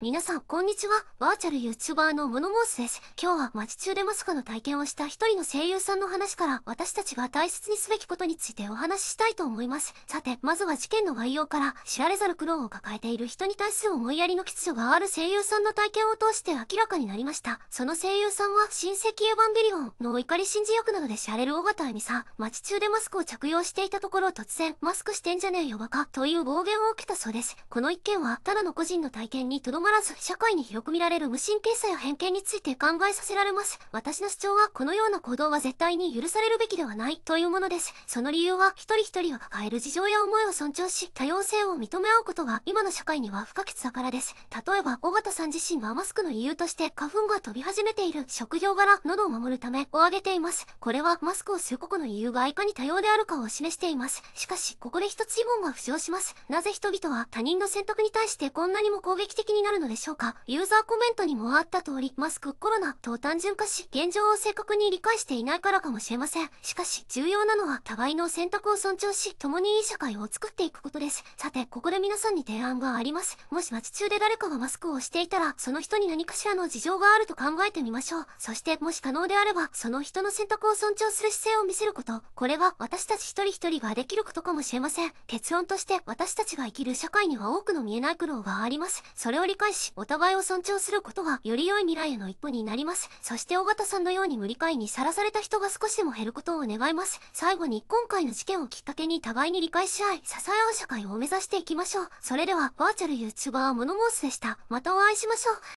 皆さん、こんにちは。バーチャル YouTuber のモノモースです。今日は町中でまさかの体験をした一人の声優さんの話から私たちが大切にすべきことについてお話ししたいと思います。さて、まずは事件の概要から知られざる苦労を抱えている人に対する思いやりの欠如がある声優さんの体験を通して明らかになりました。その声優さんは親戚エヴァンゲリオンの怒り信じ役などで知られる尾形恵美さん。町中でマスクを着用していたところ突然、マスクしてんじゃねえよバカという暴言を受けたそうです。この一件はただの個人の体験にとどままらず社会に広く見られる無神経さや偏見について考えさせられます。私の主張はこのような行動は絶対に許されるべきではないというものです。その理由は一人一人を抱える事情や思いを尊重し、多様性を認め合うことが今の社会には不可欠だからです。例えば、尾形さん自身はマスクの理由として花粉が飛び始めている職業柄喉を守るためを挙げています。これはマスクをすることの理由がいかに多様であるかを示しています。しかし、ここで一つ疑問が浮上します。なぜ人々は他人の選択に対してこんなにも攻撃的になるるのでしょうかユーザーコメントにもあった通り、マスク、コロナと単純化し、現状を正確に理解していないからかもしれません。しかし、重要なのは、互いの選択を尊重し、共にいい社会を作っていくことです。さて、ここで皆さんに提案があります。もし街中で誰かがマスクをしていたら、その人に何かしらの事情があると考えてみましょう。そして、もし可能であれば、その人の選択を尊重する姿勢を見せること。これは、私たち一人一人ができることかもしれません。結論として、私たちが生きる社会には多くの見えない苦労があります。それを理解いし、お互いを尊重することが、より良い未来への一歩になります。そして尾形さんのように無理解にさらされた人が少しでも減ることを願います。最後に、今回の事件をきっかけに互いに理解し合い、支え合う社会を目指していきましょう。それでは、バーチャル YouTuber モノモースでした。またお会いしましょう。